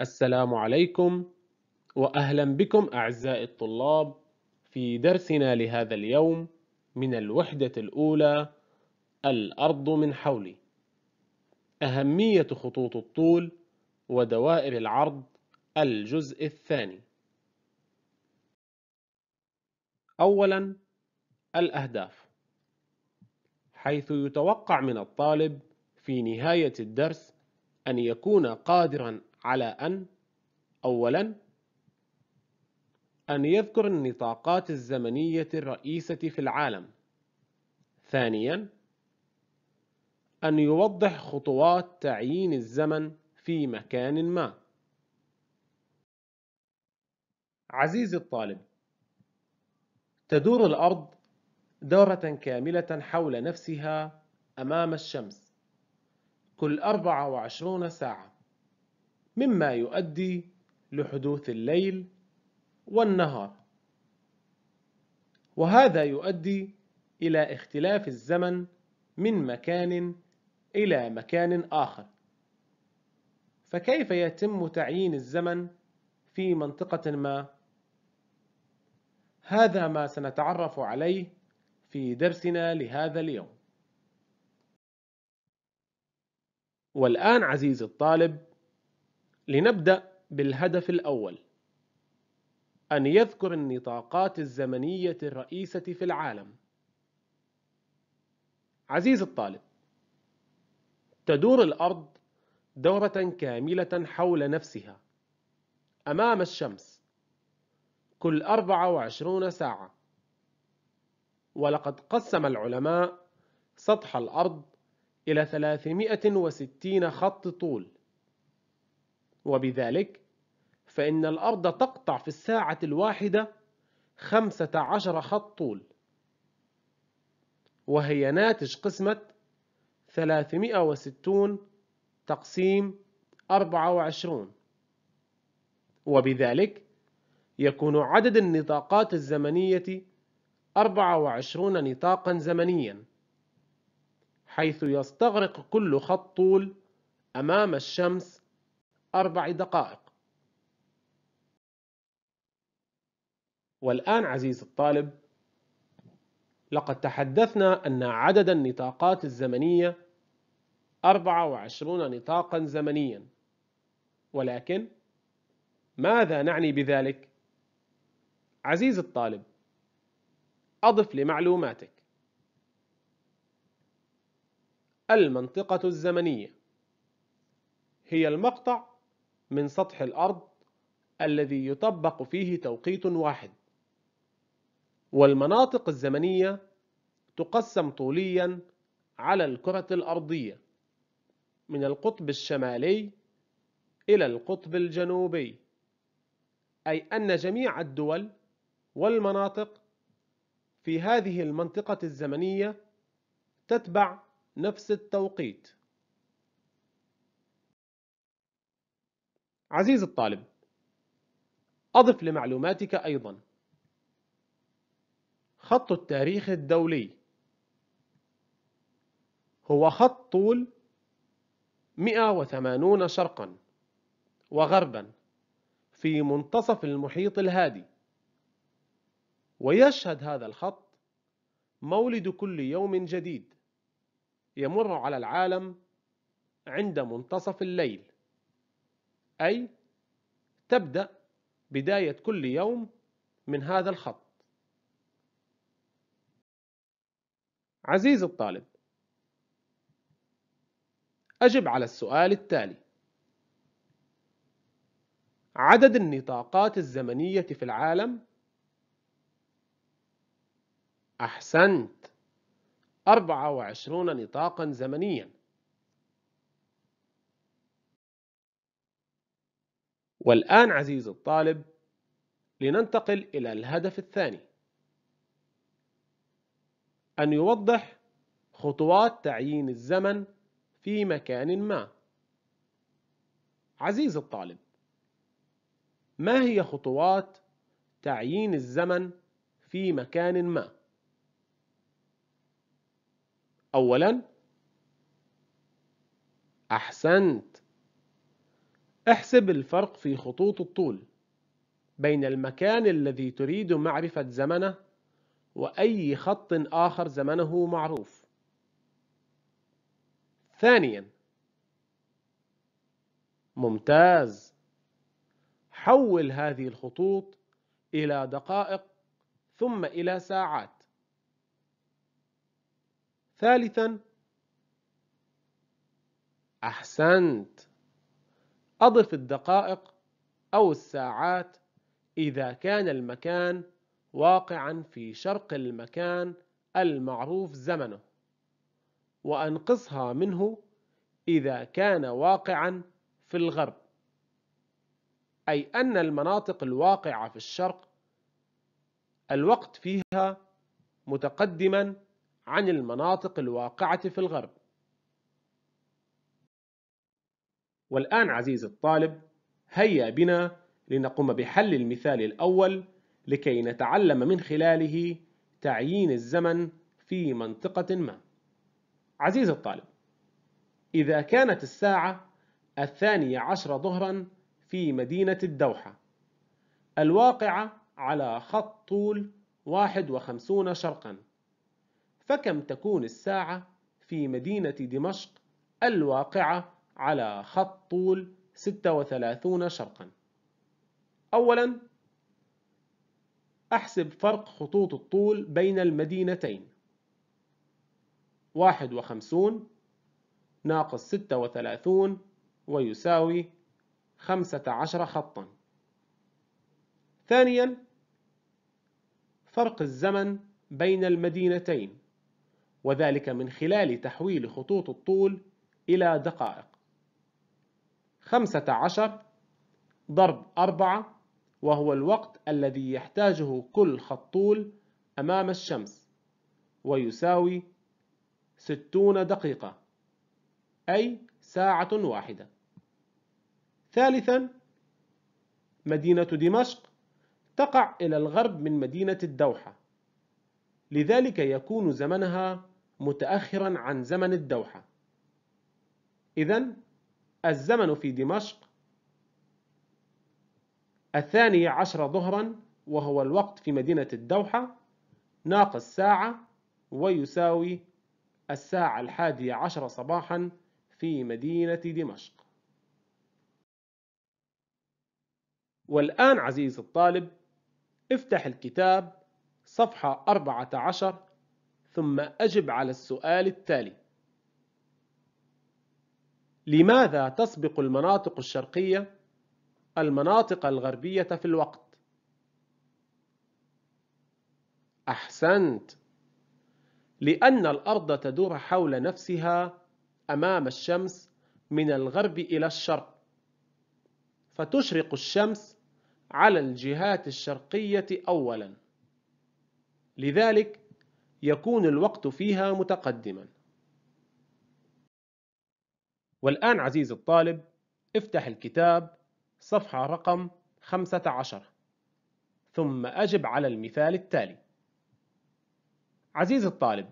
السلام عليكم واهلا بكم اعزائي الطلاب في درسنا لهذا اليوم من الوحده الاولى الارض من حولي اهميه خطوط الطول ودوائر العرض الجزء الثاني اولا الاهداف حيث يتوقع من الطالب في نهايه الدرس ان يكون قادرا على أن أولا أن يذكر النطاقات الزمنية الرئيسة في العالم ثانيا أن يوضح خطوات تعيين الزمن في مكان ما عزيزي الطالب تدور الأرض دورة كاملة حول نفسها أمام الشمس كل 24 ساعة مما يؤدي لحدوث الليل والنهار وهذا يؤدي إلى اختلاف الزمن من مكان إلى مكان آخر فكيف يتم تعيين الزمن في منطقة ما؟ هذا ما سنتعرف عليه في درسنا لهذا اليوم والآن عزيزي الطالب لنبدأ بالهدف الأول أن يذكر النطاقات الزمنية الرئيسة في العالم عزيز الطالب تدور الأرض دورة كاملة حول نفسها أمام الشمس كل 24 ساعة ولقد قسم العلماء سطح الأرض إلى 360 خط طول وبذلك فإن الأرض تقطع في الساعة الواحدة خمسة عشر خط طول وهي ناتج قسمة 360 تقسيم 24 وبذلك يكون عدد النطاقات الزمنية 24 نطاقا زمنيا حيث يستغرق كل خط طول أمام الشمس أربع دقائق والآن عزيز الطالب لقد تحدثنا أن عدد النطاقات الزمنية 24 نطاقا زمنيا ولكن ماذا نعني بذلك؟ عزيز الطالب أضف لمعلوماتك المنطقة الزمنية هي المقطع من سطح الأرض الذي يطبق فيه توقيت واحد والمناطق الزمنية تقسم طوليا على الكرة الأرضية من القطب الشمالي إلى القطب الجنوبي أي أن جميع الدول والمناطق في هذه المنطقة الزمنية تتبع نفس التوقيت عزيز الطالب أضف لمعلوماتك أيضا خط التاريخ الدولي هو خط طول 180 شرقا وغربا في منتصف المحيط الهادي ويشهد هذا الخط مولد كل يوم جديد يمر على العالم عند منتصف الليل أي تبدأ بداية كل يوم من هذا الخط عزيز الطالب أجب على السؤال التالي عدد النطاقات الزمنية في العالم أحسنت 24 نطاقا زمنيا والآن عزيزي الطالب لننتقل إلى الهدف الثاني أن يوضح خطوات تعيين الزمن في مكان ما عزيزي الطالب ما هي خطوات تعيين الزمن في مكان ما أولا أحسنت احسب الفرق في خطوط الطول بين المكان الذي تريد معرفة زمنه وأي خط آخر زمنه معروف ثانيا ممتاز حول هذه الخطوط إلى دقائق ثم إلى ساعات ثالثا أحسنت أضف الدقائق أو الساعات إذا كان المكان واقعا في شرق المكان المعروف زمنه وأنقصها منه إذا كان واقعا في الغرب أي أن المناطق الواقعة في الشرق الوقت فيها متقدما عن المناطق الواقعة في الغرب والآن عزيزي الطالب هيا بنا لنقوم بحل المثال الأول لكي نتعلم من خلاله تعيين الزمن في منطقة ما عزيزي الطالب إذا كانت الساعة الثانية عشر ظهرا في مدينة الدوحة الواقعة على خط طول 51 شرقا فكم تكون الساعة في مدينة دمشق الواقعة على خط طول 36 شرقا أولا أحسب فرق خطوط الطول بين المدينتين 51 ناقص 36 ويساوي 15 خطا ثانيا فرق الزمن بين المدينتين وذلك من خلال تحويل خطوط الطول إلى دقائق خمسة عشر ضرب أربعة وهو الوقت الذي يحتاجه كل خطول أمام الشمس ويساوي ستون دقيقة أي ساعة واحدة ثالثا مدينة دمشق تقع إلى الغرب من مدينة الدوحة لذلك يكون زمنها متأخرا عن زمن الدوحة إذا الزمن في دمشق الثانية عشر ظهرا وهو الوقت في مدينة الدوحة ناقص ساعة ويساوي الساعة الحادية عشرة صباحا في مدينة دمشق والآن عزيزي الطالب افتح الكتاب صفحة 14 ثم أجب على السؤال التالي لماذا تسبق المناطق الشرقية المناطق الغربية في الوقت؟ أحسنت، لأن الأرض تدور حول نفسها أمام الشمس من الغرب إلى الشرق، فتشرق الشمس على الجهات الشرقية أولاً، لذلك يكون الوقت فيها متقدماً. والآن عزيزي الطالب افتح الكتاب صفحة رقم 15 ثم أجب على المثال التالي عزيزي الطالب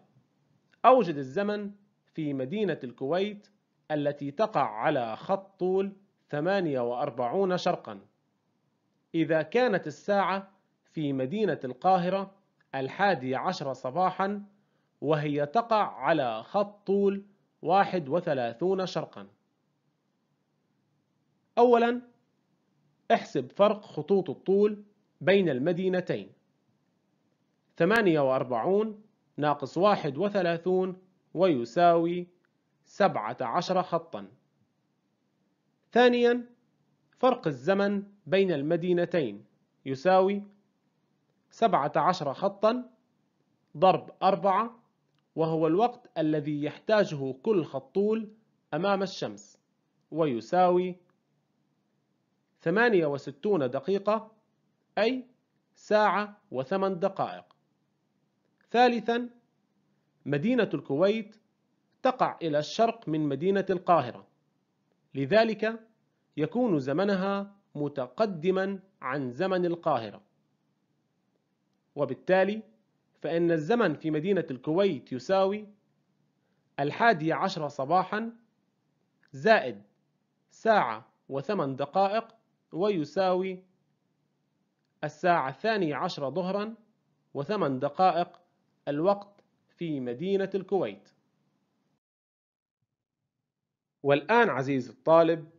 أوجد الزمن في مدينة الكويت التي تقع على خط طول 48 شرقا إذا كانت الساعة في مدينة القاهرة الحادي عشر صباحا وهي تقع على خط طول واحد وثلاثون شرقا أولا احسب فرق خطوط الطول بين المدينتين ثمانية وأربعون ناقص واحد وثلاثون ويساوي سبعة عشر خطا ثانيا فرق الزمن بين المدينتين يساوي سبعة عشر خطا ضرب أربعة وهو الوقت الذي يحتاجه كل خطول أمام الشمس ويساوي 68 دقيقة أي ساعة وثمان دقائق ثالثا مدينة الكويت تقع إلى الشرق من مدينة القاهرة لذلك يكون زمنها متقدما عن زمن القاهرة وبالتالي فإن الزمن في مدينة الكويت يساوي الحادية عشرة صباحا زائد ساعة وثمان دقائق ويساوي الساعة الثانية عشرة ظهرا وثمان دقائق الوقت في مدينة الكويت والآن عزيزي الطالب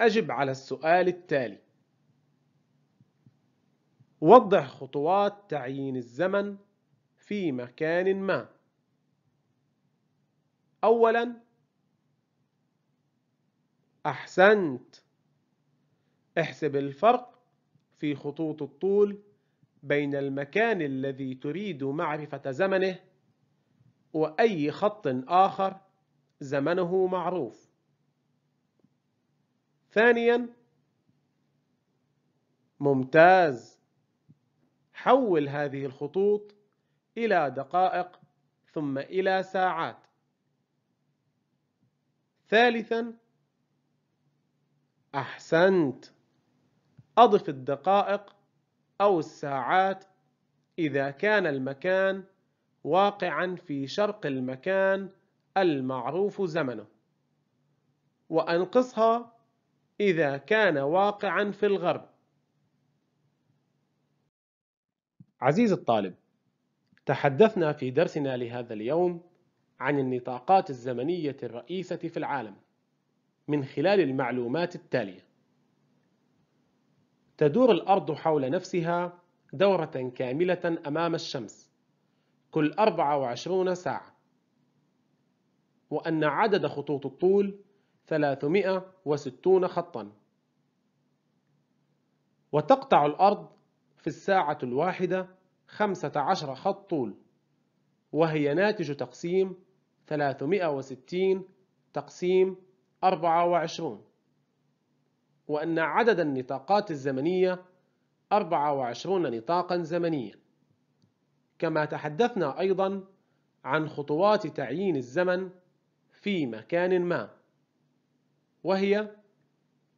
أجب على السؤال التالي وضح خطوات تعيين الزمن في مكان ما أولا أحسنت احسب الفرق في خطوط الطول بين المكان الذي تريد معرفة زمنه وأي خط آخر زمنه معروف ثانيا ممتاز حول هذه الخطوط إلى دقائق ثم إلى ساعات ثالثا أحسنت أضف الدقائق أو الساعات إذا كان المكان واقعا في شرق المكان المعروف زمنه وأنقصها إذا كان واقعا في الغرب عزيزي الطالب تحدثنا في درسنا لهذا اليوم عن النطاقات الزمنية الرئيسة في العالم من خلال المعلومات التالية تدور الأرض حول نفسها دورة كاملة أمام الشمس كل 24 ساعة وأن عدد خطوط الطول 360 خطا وتقطع الأرض في الساعة الواحدة خمسة عشر خط طول وهي ناتج تقسيم 360 تقسيم 24 وأن عدد النطاقات الزمنية 24 نطاقا زمنيا كما تحدثنا أيضا عن خطوات تعيين الزمن في مكان ما وهي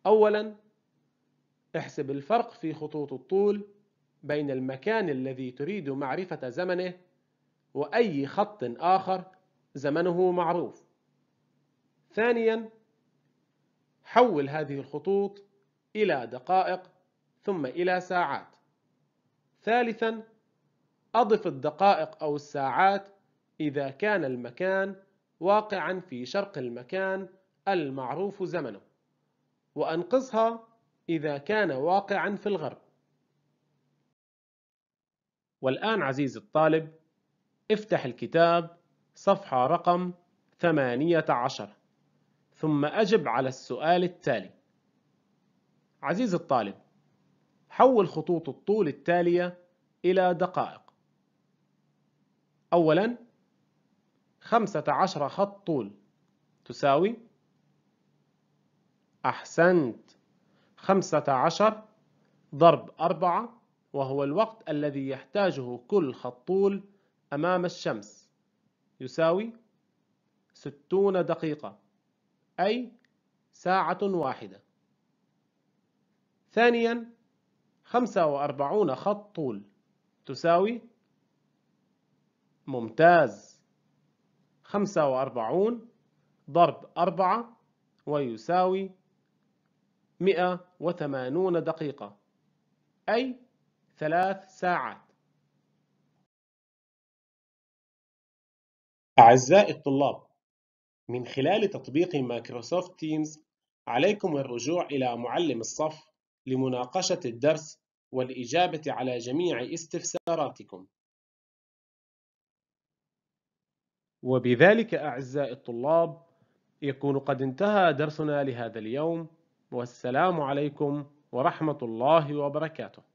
أولا احسب الفرق في خطوط الطول بين المكان الذي تريد معرفة زمنه وأي خط آخر زمنه معروف. ثانيًا حول هذه الخطوط إلى دقائق ثم إلى ساعات. ثالثًا أضف الدقائق أو الساعات إذا كان المكان واقعًا في شرق المكان المعروف زمنه، وأنقصها إذا كان واقعًا في الغرب. والآن عزيزي الطالب افتح الكتاب صفحة رقم 18 ثم أجب على السؤال التالي عزيزي الطالب حول خطوط الطول التالية إلى دقائق أولا 15 خط طول تساوي أحسنت 15 ضرب أربعة وهو الوقت الذي يحتاجه كل خط طول أمام الشمس يساوي 60 دقيقة أي ساعة واحدة ثانيا 45 خط طول تساوي ممتاز 45 ضرب 4 ويساوي 180 دقيقة أي ثلاث ساعات أعزائي الطلاب من خلال تطبيق مايكروسوفت تيمز عليكم الرجوع إلى معلم الصف لمناقشة الدرس والإجابة على جميع استفساراتكم وبذلك أعزائي الطلاب يكون قد انتهى درسنا لهذا اليوم والسلام عليكم ورحمة الله وبركاته